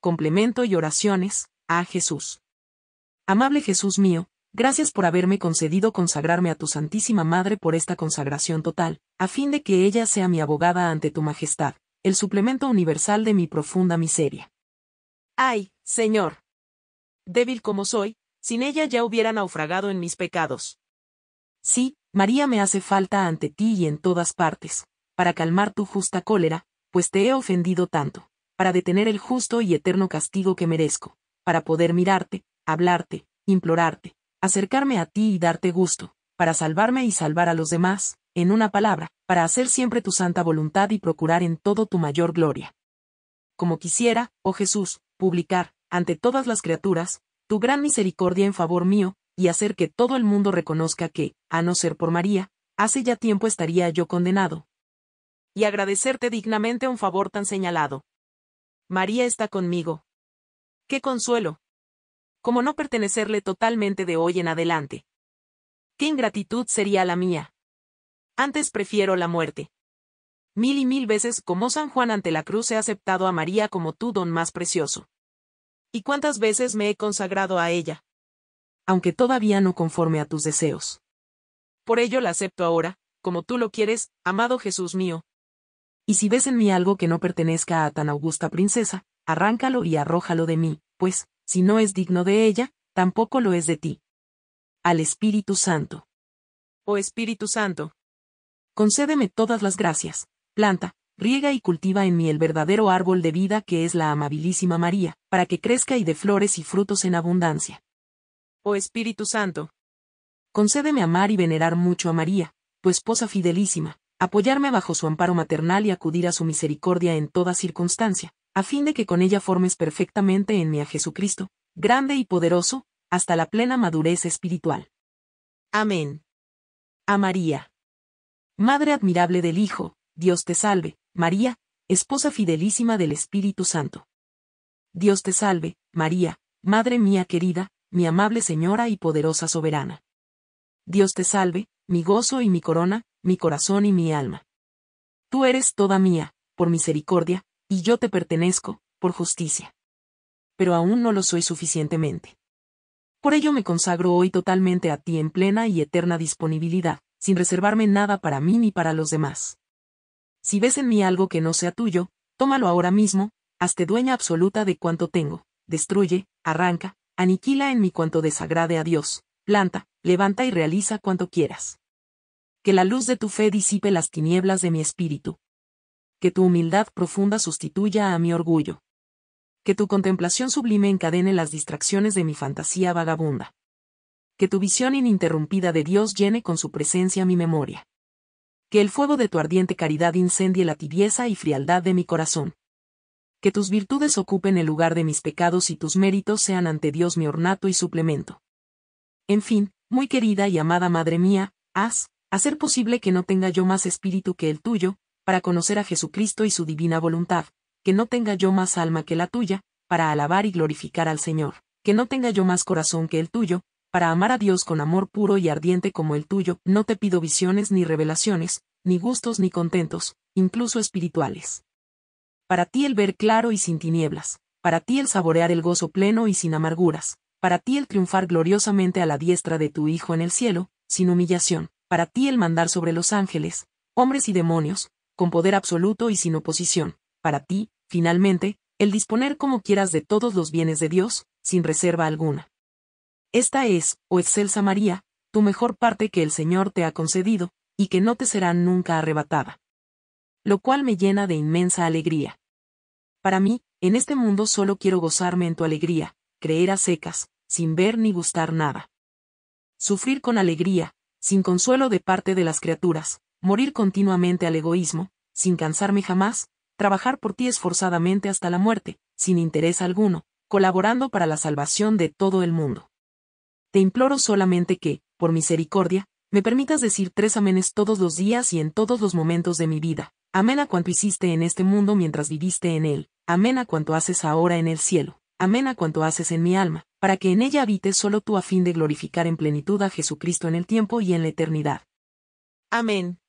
complemento y oraciones, a Jesús. Amable Jesús mío, gracias por haberme concedido consagrarme a tu Santísima Madre por esta consagración total, a fin de que ella sea mi abogada ante tu Majestad, el suplemento universal de mi profunda miseria. ¡Ay, Señor! Débil como soy, sin ella ya hubiera naufragado en mis pecados. Sí, María me hace falta ante ti y en todas partes, para calmar tu justa cólera, pues te he ofendido tanto para detener el justo y eterno castigo que merezco, para poder mirarte, hablarte, implorarte, acercarme a ti y darte gusto, para salvarme y salvar a los demás, en una palabra, para hacer siempre tu santa voluntad y procurar en todo tu mayor gloria. Como quisiera, oh Jesús, publicar, ante todas las criaturas, tu gran misericordia en favor mío, y hacer que todo el mundo reconozca que, a no ser por María, hace ya tiempo estaría yo condenado. Y agradecerte dignamente un favor tan señalado, María está conmigo. ¡Qué consuelo! Como no pertenecerle totalmente de hoy en adelante. ¡Qué ingratitud sería la mía! Antes prefiero la muerte. Mil y mil veces como San Juan ante la cruz he aceptado a María como tu don más precioso. ¿Y cuántas veces me he consagrado a ella? Aunque todavía no conforme a tus deseos. Por ello la acepto ahora, como tú lo quieres, amado Jesús mío, y si ves en mí algo que no pertenezca a tan augusta princesa, arráncalo y arrójalo de mí, pues, si no es digno de ella, tampoco lo es de ti. Al Espíritu Santo. Oh Espíritu Santo. Concédeme todas las gracias, planta, riega y cultiva en mí el verdadero árbol de vida que es la amabilísima María, para que crezca y de flores y frutos en abundancia. Oh Espíritu Santo. Concédeme amar y venerar mucho a María, tu esposa fidelísima, apoyarme bajo su amparo maternal y acudir a su misericordia en toda circunstancia, a fin de que con ella formes perfectamente en mí a Jesucristo, grande y poderoso, hasta la plena madurez espiritual. Amén. A María. Madre admirable del Hijo, Dios te salve, María, esposa fidelísima del Espíritu Santo. Dios te salve, María, Madre mía querida, mi amable Señora y poderosa soberana. Dios te salve, mi gozo y mi corona, mi corazón y mi alma. Tú eres toda mía, por misericordia, y yo te pertenezco, por justicia. Pero aún no lo soy suficientemente. Por ello me consagro hoy totalmente a ti en plena y eterna disponibilidad, sin reservarme nada para mí ni para los demás. Si ves en mí algo que no sea tuyo, tómalo ahora mismo, hazte dueña absoluta de cuanto tengo, destruye, arranca, aniquila en mí cuanto desagrade a Dios, planta, levanta y realiza cuanto quieras que la luz de tu fe disipe las tinieblas de mi espíritu. Que tu humildad profunda sustituya a mi orgullo. Que tu contemplación sublime encadene las distracciones de mi fantasía vagabunda. Que tu visión ininterrumpida de Dios llene con su presencia mi memoria. Que el fuego de tu ardiente caridad incendie la tibieza y frialdad de mi corazón. Que tus virtudes ocupen el lugar de mis pecados y tus méritos sean ante Dios mi ornato y suplemento. En fin, muy querida y amada Madre mía, haz, hacer posible que no tenga yo más espíritu que el tuyo, para conocer a Jesucristo y su divina voluntad, que no tenga yo más alma que la tuya, para alabar y glorificar al Señor, que no tenga yo más corazón que el tuyo, para amar a Dios con amor puro y ardiente como el tuyo, no te pido visiones ni revelaciones, ni gustos ni contentos, incluso espirituales. Para ti el ver claro y sin tinieblas, para ti el saborear el gozo pleno y sin amarguras, para ti el triunfar gloriosamente a la diestra de tu Hijo en el cielo, sin humillación, para ti el mandar sobre los ángeles, hombres y demonios, con poder absoluto y sin oposición, para ti, finalmente, el disponer como quieras de todos los bienes de Dios, sin reserva alguna. Esta es, oh excelsa María, tu mejor parte que el Señor te ha concedido, y que no te será nunca arrebatada. Lo cual me llena de inmensa alegría. Para mí, en este mundo solo quiero gozarme en tu alegría, creer a secas, sin ver ni gustar nada. Sufrir con alegría, sin consuelo de parte de las criaturas, morir continuamente al egoísmo, sin cansarme jamás, trabajar por ti esforzadamente hasta la muerte, sin interés alguno, colaborando para la salvación de todo el mundo. Te imploro solamente que, por misericordia, me permitas decir tres amenes todos los días y en todos los momentos de mi vida, amén a cuanto hiciste en este mundo mientras viviste en él, amén a cuanto haces ahora en el cielo, amén a cuanto haces en mi alma, para que en ella habites solo tú a fin de glorificar en plenitud a Jesucristo en el tiempo y en la eternidad. Amén.